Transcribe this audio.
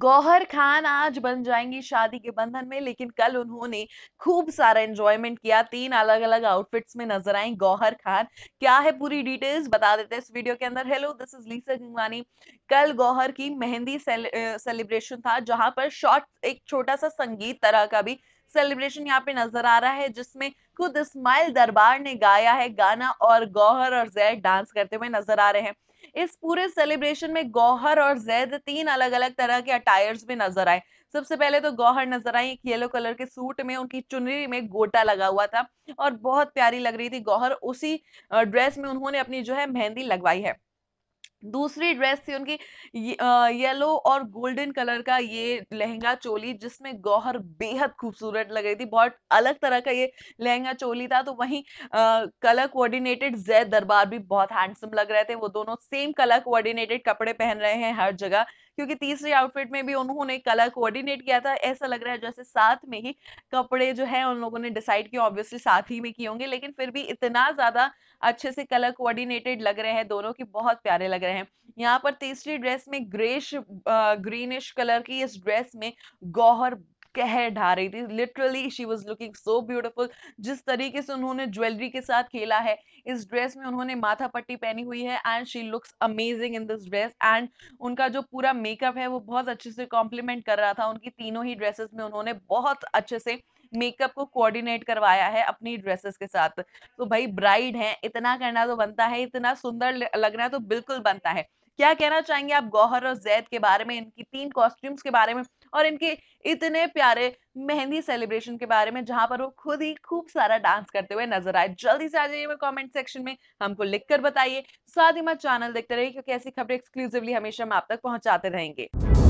गौहर खान आज बन जाएंगी शादी के बंधन में लेकिन कल उन्होंने खूब सारा एंजॉयमेंट किया तीन अलग अलग आउटफिट्स में नजर आई गौहर खान क्या है पूरी डिटेल्स बता देते हैं इस वीडियो के अंदर hello this is Lisa Gangwani कल गौहर की मेहंदी सेलिब्रेशन था जहां पर शॉर्ट एक छोटा सा संगीत तरह का भी सेलिब्रेशन यहाँ पे नजर आ रहा है जिसमें खुद इस्माइल दरबार ने गाया है गाना और गौहर और जैद डांस करते हुए नजर आ रहे हैं इस पूरे सेलिब्रेशन में गौहर और जैद तीन अलग अलग तरह के अटायर्स भी नजर आए सबसे पहले तो गौहर नजर आई एक येलो कलर के सूट में उनकी चुनरी में गोटा लगा हुआ था और बहुत प्यारी लग रही थी गौहर उसी ड्रेस में उन्होंने अपनी जो है मेहंदी लगवाई है दूसरी ड्रेस थी उनकी येलो और गोल्डन कलर का ये लहंगा चोली जिसमें गौहर बेहद खूबसूरत लग रही थी बहुत अलग तरह का ये लहंगा चोली था तो वहीं कलर कोऑर्डिनेटेड जैद दरबार भी बहुत हैंडसम लग रहे थे वो दोनों सेम कलर कोऑर्डिनेटेड कपड़े पहन रहे हैं हर जगह क्योंकि तीसरी आउटफिट में भी उन्होंने कलर कोऑर्डिनेट किया था ऐसा लग रहा है जैसे साथ में ही कपड़े जो है उन लोगों ने डिसाइड किया ऑब्वियसली साथ ही में किए होंगे लेकिन फिर भी इतना ज्यादा अच्छे से कलर कोऑर्डिनेटेड लग रहे हैं दोनों की बहुत प्यारे लग रहे हैं यहाँ पर तीसरी ड्रेस में ग्रेश ग्रीनिश कलर की इस ड्रेस में गौहर कहर ढा रही थी literally she was looking so beautiful जिस तरीके से उन्होंने ज्वेलरी के साथ खेला है इस ड्रेस में उन्होंने माथा पट्टी पहनी हुई है and she looks amazing in this dress and उनका जो पूरा मेकअप है वो बहुत अच्छे से कॉम्प्लीमेंट कर रहा था उनकी तीनों ही ड्रेसेस में उन्होंने बहुत अच्छे से मेकअप को कोऑर्डिनेट करवाया है अपनी ड्रेसेस के साथ तो भाई ब्राइड है इतना करना तो बनता है इतना सुंदर लगना तो बिल्कुल बनता है क्या कहना चाहेंगे आप गौहर और जैद के बारे में इनकी तीन कॉस्ट्यूम्स के बारे में और इनके इतने प्यारे मेहंदी सेलिब्रेशन के बारे में जहां पर वो खुद ही खूब सारा डांस करते हुए नजर आए जल्दी से आ जाइए कमेंट सेक्शन में हमको लिखकर बताइए साथ ही मत चैनल देखते रहिए क्योंकि ऐसी खबरें एक्सक्लूसिवली हमेशा हम आप तक पहुंचाते रहेंगे